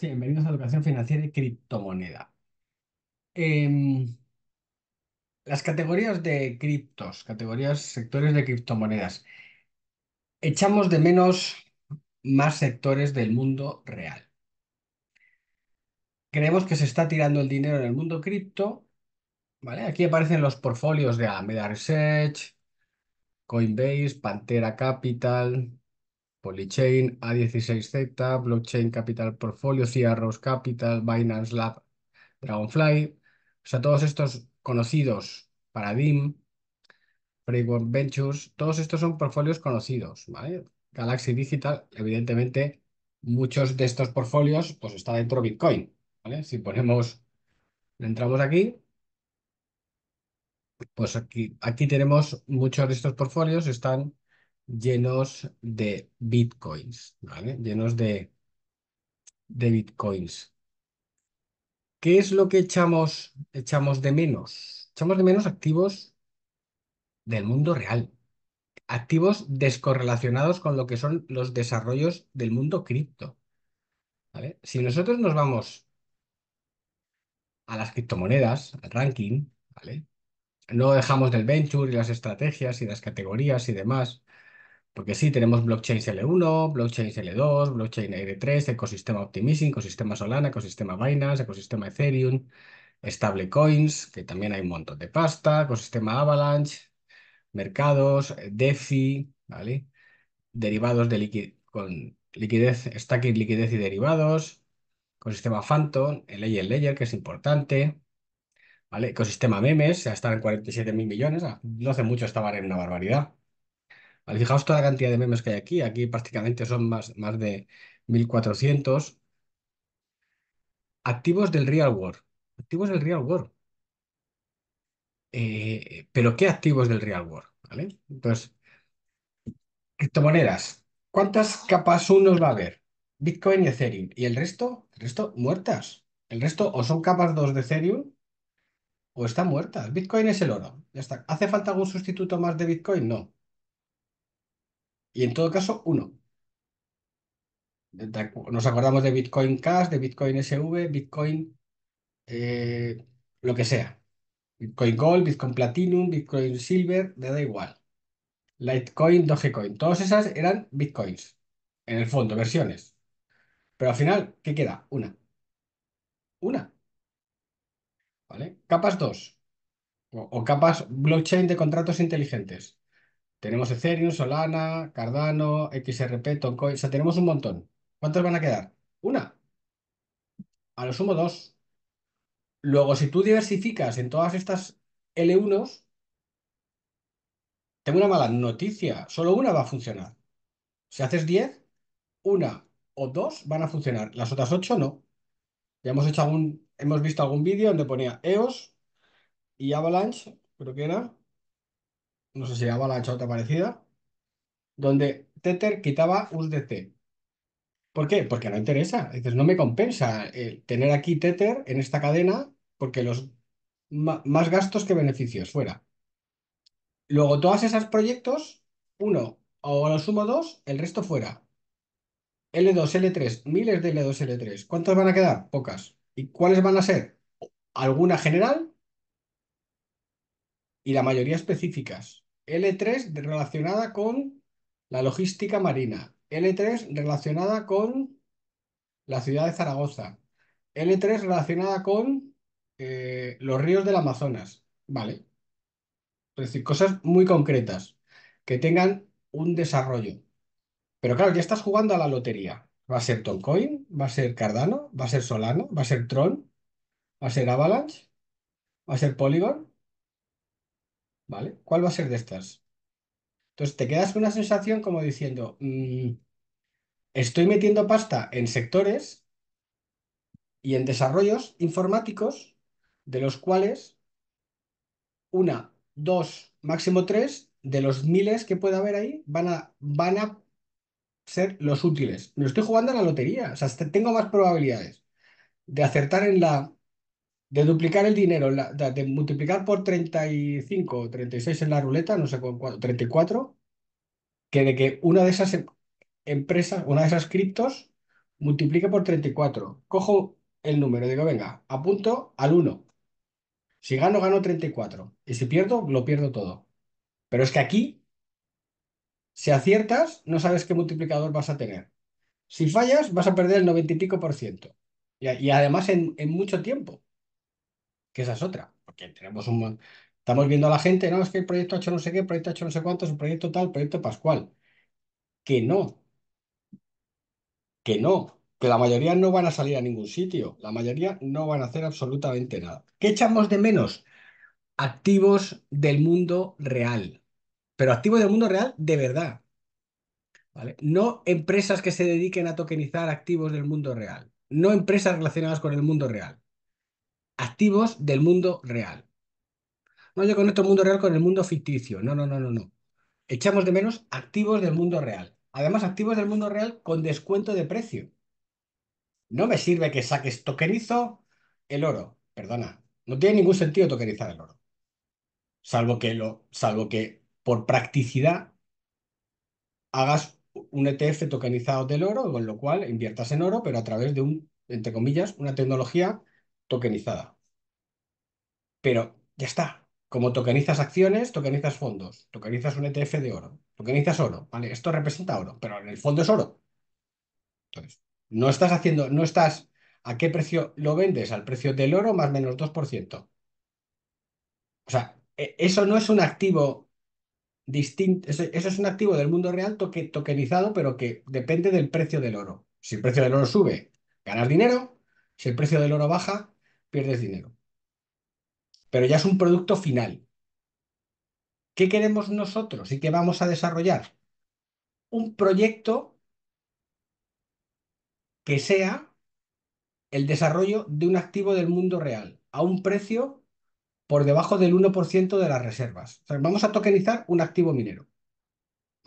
bienvenidos a Educación Financiera y Criptomoneda. Em, las categorías de criptos, categorías, sectores de criptomonedas. Echamos de menos más sectores del mundo real. Creemos que se está tirando el dinero en el mundo cripto. ¿vale? Aquí aparecen los portfolios de Alameda Research, Coinbase, Pantera Capital, Polychain, A16Z, Blockchain Capital Portfolio, Cierros Capital, Binance Lab, Dragonfly. O sea, todos estos conocidos, Paradigm, Framework Ventures, todos estos son portfolios conocidos, ¿vale? Galaxy Digital, evidentemente, muchos de estos portfolios, pues está dentro Bitcoin, ¿vale? Si ponemos, entramos aquí, pues aquí, aquí tenemos muchos de estos portfolios, están llenos de bitcoins, ¿vale? Llenos de, bitcoins. ¿Qué es lo que echamos, echamos de menos? Echamos de menos activos del mundo real, activos descorrelacionados con lo que son los desarrollos del mundo cripto. ¿vale? Si nosotros nos vamos a las criptomonedas, al ranking, ¿vale? no dejamos del venture y las estrategias y las categorías y demás, porque sí, tenemos blockchains L1, blockchain L2, blockchain l 3 ecosistema Optimism, ecosistema Solana, ecosistema Binance, ecosistema Ethereum, stablecoins, que también hay un montón de pasta, ecosistema Avalanche, mercados, eh, DeFi, ¿vale? Derivados de con liquidez, stacking, liquidez y derivados, ecosistema Phantom, el layer layer, que es importante, ¿vale? Ecosistema memes, ya están en 47 millones, ah, no hace mucho estaban en una barbaridad. Fijaos toda la cantidad de memes que hay aquí. Aquí prácticamente son más, más de 1400. Activos del real world. Activos del real world. Eh, pero ¿qué activos del real world? ¿Vale? Entonces, criptomonedas. ¿Cuántas capas uno va a haber? Bitcoin y Ethereum. ¿Y el resto? El resto muertas. El resto o son capas 2 de Ethereum o están muertas. Bitcoin es el oro. Ya está. ¿Hace falta algún sustituto más de Bitcoin? No y en todo caso uno. Nos acordamos de Bitcoin Cash, de Bitcoin SV, Bitcoin eh, lo que sea. Bitcoin Gold, Bitcoin Platinum, Bitcoin Silver, da igual. Litecoin, Dogecoin, todas esas eran Bitcoins, en el fondo, versiones. Pero al final, ¿qué queda? Una. Una. ¿Vale? Capas 2. o capas blockchain de contratos inteligentes. Tenemos Ethereum, Solana, Cardano, XRP, Toncoin. O sea, tenemos un montón. ¿Cuántas van a quedar? Una. A lo sumo dos. Luego, si tú diversificas en todas estas L1s, tengo una mala noticia. Solo una va a funcionar. Si haces 10, una o dos van a funcionar. Las otras ocho no. Ya hemos hecho algún, hemos visto algún vídeo donde ponía EOS y Avalanche, creo que era, no sé si ha hecho otra parecida, donde Tether quitaba USDT. ¿Por qué? Porque no interesa. Dices, no me compensa eh, tener aquí Tether en esta cadena porque los más gastos que beneficios fuera. Luego, todas esas proyectos, uno o lo sumo dos, el resto fuera. L2, L3, miles de L2, L3. ¿Cuántas van a quedar? Pocas. ¿Y cuáles van a ser? Alguna general y la mayoría específicas. L3 relacionada con la logística marina, L3 relacionada con la ciudad de Zaragoza, L3 relacionada con eh, los ríos del Amazonas, ¿vale? Es decir, cosas muy concretas que tengan un desarrollo. Pero claro, ya estás jugando a la lotería. Va a ser Toncoin, va a ser Cardano, va a ser Solano, va a ser Tron, va a ser Avalanche, va a ser Polygon. ¿Cuál va a ser de estas? Entonces te quedas con una sensación como diciendo, mm, estoy metiendo pasta en sectores y en desarrollos informáticos de los cuales una, dos, máximo tres de los miles que pueda haber ahí van a, van a ser los útiles. Me estoy jugando a la lotería, o sea, tengo más probabilidades de acertar en la de duplicar el dinero, de multiplicar por 35 o 36 en la ruleta, no sé cuánto, 34, que de que una de esas em, empresas, una de esas criptos, multiplique por 34. Cojo el número, digo, venga, apunto al 1. Si gano, gano 34. Y si pierdo, lo pierdo todo. Pero es que aquí, si aciertas, no sabes qué multiplicador vas a tener. Si fallas, vas a perder el 90 y pico por ciento. Y, además en mucho tiempo que esa es otra, porque tenemos un... Estamos viendo a la gente, no, es que el proyecto ha hecho no sé qué, el proyecto ha hecho no sé cuánto, es un proyecto tal, proyecto Pascual. Que no. Que no. Que la mayoría no van a salir a ningún sitio. La mayoría no van a hacer absolutamente nada. ¿Qué echamos de menos? Activos del mundo real. Pero activos del mundo real de verdad. ¿Vale? No empresas que se dediquen a tokenizar activos del mundo real. No empresas relacionadas con el mundo real activos del mundo real. No yo conecto el mundo real con el mundo ficticio. No, no, no, no, no. Echamos de menos activos del mundo real. Además, activos del mundo real con descuento de precio. No me sirve que saques tokenizo el oro. Perdona, no tiene ningún sentido tokenizar el oro. Salvo que, lo, salvo que por practicidad hagas un ETF tokenizado del oro, con lo cual inviertas en oro, pero a través de un, entre comillas, una tecnología tokenizada. Pero ya está. Como tokenizas acciones, tokenizas fondos, tokenizas un ETF de oro, tokenizas oro, ¿vale? Esto representa oro, pero en el fondo es oro. Entonces, no estás haciendo, no estás, ¿a qué precio lo vendes? Al precio del oro más menos 2%. O sea, e, eso no es un activo distinto, eso, es un activo del mundo real tokenizado, pero que depende del precio del oro. Si el precio del oro sube, ganas dinero, si el precio del oro baja, pierdes dinero. Pero ya es un producto final. ¿Qué queremos nosotros y qué vamos a desarrollar? Un proyecto que sea el desarrollo de un activo del mundo real a un precio por debajo del 1% de las reservas. vamos a tokenizar un activo minero.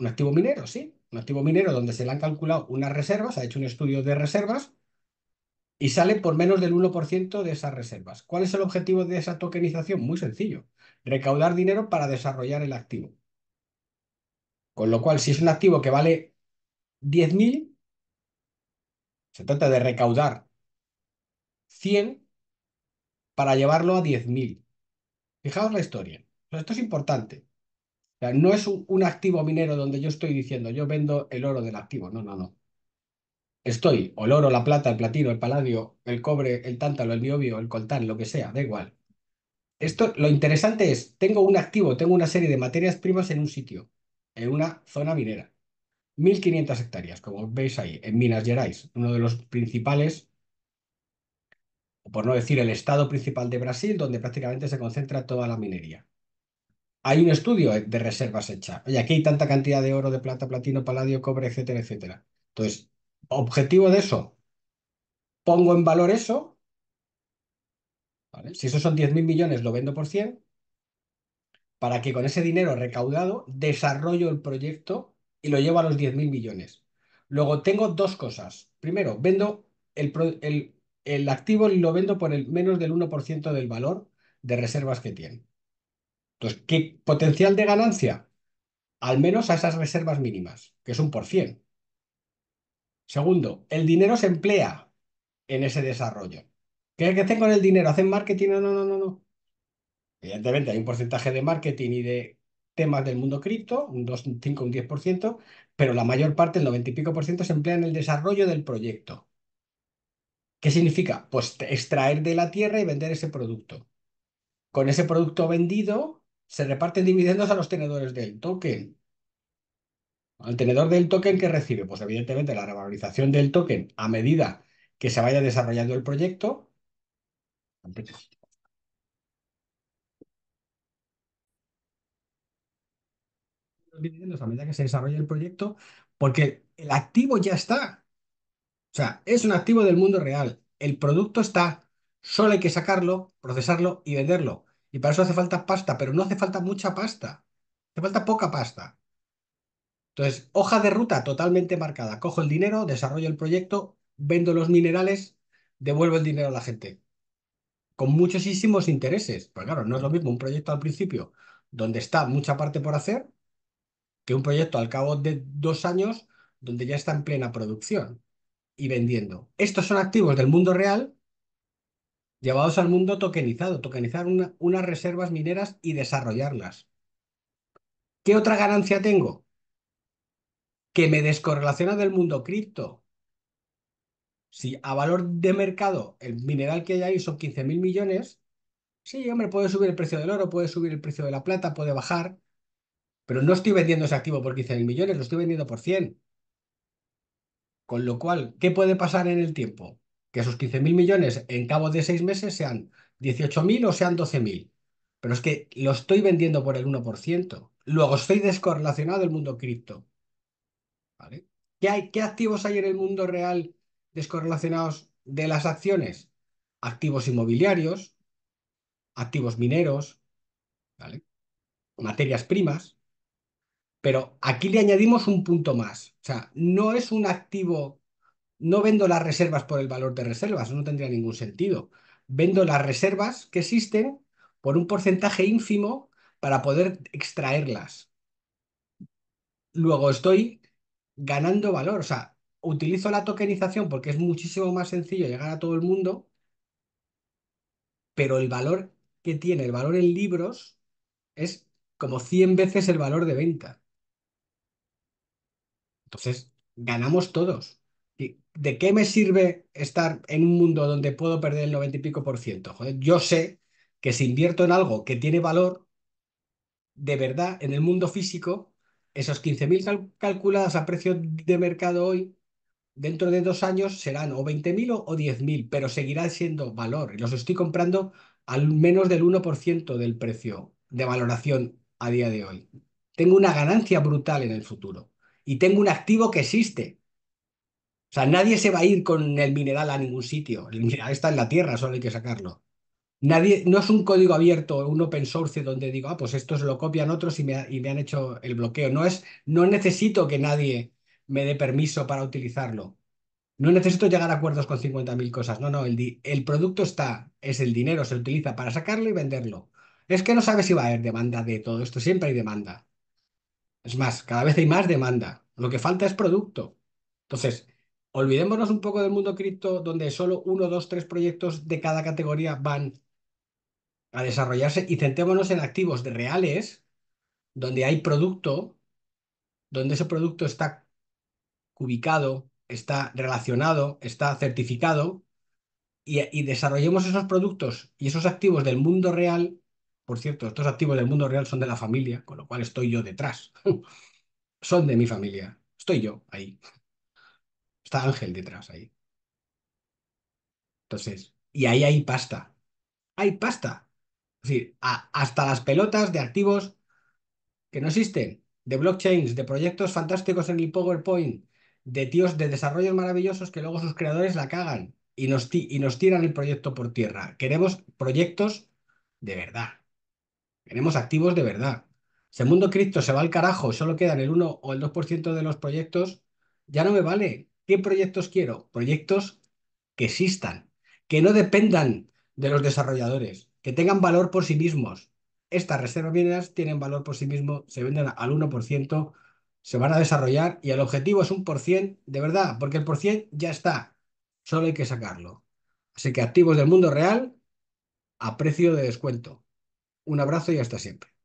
Un activo minero, sí. Un activo minero donde se le han calculado unas reservas, ha hecho un estudio de reservas y sale por menos del 1% de esas reservas. ¿Cuál es el objetivo de esa tokenización? Muy sencillo, recaudar dinero para desarrollar el activo. Con lo cual, si es un activo que vale 10.000, se trata de recaudar 100 para llevarlo a 10.000. Fijaos la historia. Esto es importante. no es un activo minero donde yo estoy diciendo yo vendo el oro del activo. No, no, no estoy, o el oro, la plata, el platino, el paladio, el cobre, el tántalo, el niobio, el coltán, lo que sea, da igual. Esto, lo interesante es, tengo un activo, tengo una serie de materias primas en un sitio, en una zona minera. 1.500 hectáreas, como veis ahí, en Minas Gerais, uno de los principales, o por no decir el estado principal de Brasil, donde prácticamente se concentra toda la minería. Hay un estudio de reservas hecha. y aquí hay tanta cantidad de oro, de plata, platino, paladio, cobre, etcétera, etcétera. Entonces, objetivo de eso, pongo en valor eso, si esos son 10.000 millones, lo vendo por 100, para que con ese dinero recaudado desarrollo el proyecto y lo llevo a los 10.000 millones. Luego tengo dos cosas. Primero, vendo el, el activo y lo vendo por el menos del 1% del valor de reservas que tiene. Entonces, ¿qué potencial de ganancia? Al menos a esas reservas mínimas, que es un por cien. Segundo, el dinero se emplea en ese desarrollo. ¿Qué que hacen con el dinero? ¿Hacen marketing? No, no, no, no, Evidentemente hay un porcentaje de marketing y de temas del mundo cripto, un 2, 5, un 10%, pero la mayor parte, el 90 y pico por ciento, se emplea en el desarrollo del proyecto. ¿Qué significa? Pues extraer de la tierra y vender ese producto. Con ese producto vendido, se reparten dividendos a los tenedores del token. Al tenedor del token que recibe, pues evidentemente la revalorización del token a medida que se vaya desarrollando el proyecto. a medida que se desarrolla el proyecto, porque el activo ya está. O sea, es un activo del mundo real. El producto está, solo hay que sacarlo, procesarlo y venderlo. Y para eso hace falta pasta, pero no hace falta mucha pasta. Hace falta poca pasta. Entonces, hoja de ruta totalmente marcada. Cojo el dinero, desarrollo el proyecto, vendo los minerales, devuelvo el dinero a la gente. Con muchísimos intereses. Pues claro, no es lo mismo un proyecto al principio donde está mucha parte por hacer que un proyecto al cabo de dos años donde ya está en plena producción y vendiendo. Estos son activos del mundo real llevados al mundo tokenizado, tokenizar unas reservas mineras y desarrollarlas. ¿Qué otra ganancia tengo? que me descorrelaciona del mundo cripto. Si a valor de mercado el mineral que hay ahí son 15 mil millones, sí, hombre, puede subir el precio del oro, puede subir el precio de la plata, puede bajar, pero no estoy vendiendo ese activo por 15 mil millones, lo estoy vendiendo por 100. Con lo cual, ¿qué puede pasar en el tiempo? Que esos 15 mil millones en cabo de seis meses sean 18.000 mil o sean 12.000. mil. Pero es que lo estoy vendiendo por el 1%. Luego estoy descorrelacionado del mundo cripto. ¿Qué, hay, ¿Qué activos hay en el mundo real descorrelacionados de las acciones? Activos inmobiliarios, activos mineros, materias primas, pero aquí le añadimos un punto más. O sea, no es un activo, no vendo las reservas por el valor de reservas, no tendría ningún sentido. Vendo las reservas que existen por un porcentaje ínfimo para poder extraerlas. Luego estoy ganando valor. O sea, utilizo la tokenización porque es muchísimo más sencillo llegar a todo el mundo, pero el valor que tiene, el valor en libros, es como 100 veces el valor de venta. Entonces, ganamos todos. ¿De qué me sirve estar en un mundo donde puedo perder el 90 y pico por ciento? Joder, yo sé que si invierto en algo que tiene valor, de verdad, en el mundo físico, esos 15.000 calculadas a precio de mercado hoy, dentro de dos años serán o 20.000 o, o 10.000, pero seguirán siendo valor. los estoy comprando al menos del 1% del precio de valoración a día de hoy. Tengo una ganancia brutal en el futuro y tengo un activo que existe. O sea, nadie se va a ir con el mineral a ningún sitio. El mineral está en la tierra, solo hay que sacarlo. Nadie, no es un código abierto, un open source donde digo, ah, pues estos lo copian otros y me, han hecho el bloqueo. No es, no necesito que nadie me dé permiso para utilizarlo. No necesito llegar a acuerdos con 50.000 cosas. No, no, el, el, producto está, es el dinero, se utiliza para sacarlo y venderlo. Es que no sabes si va a haber demanda de todo esto, siempre hay demanda. Es más, cada vez hay más demanda. Lo que falta es producto. Entonces, olvidémonos un poco del mundo cripto donde solo uno, dos, tres proyectos de cada categoría van a desarrollarse y centrémonos en activos reales donde hay producto, donde ese producto está ubicado, está relacionado, está certificado y, desarrollemos esos productos y esos activos del mundo real. Por cierto, estos activos del mundo real son de la familia, con lo cual estoy yo detrás. son de mi familia. Estoy yo ahí. Está Ángel detrás ahí. Entonces, y ahí hay pasta. Hay pasta. Es decir, hasta las pelotas de activos que no existen, de blockchains, de proyectos fantásticos en el PowerPoint, de tíos de desarrollos maravillosos que luego sus creadores la cagan y nos, y nos tiran el proyecto por tierra. Queremos proyectos de verdad. Queremos activos de verdad. Si el mundo cripto se va al carajo, solo quedan el 1 o el 2% de los proyectos, ya no me vale. ¿Qué proyectos quiero? Proyectos que existan, que no dependan de los desarrolladores, que tengan valor por sí mismos. Estas reservas mineras tienen valor por sí mismo. se venden al 1%, se van a desarrollar y el objetivo es un por cien, de verdad, porque el por cien ya está, solo hay que sacarlo. Así que activos del mundo real a precio de descuento. Un abrazo y hasta siempre.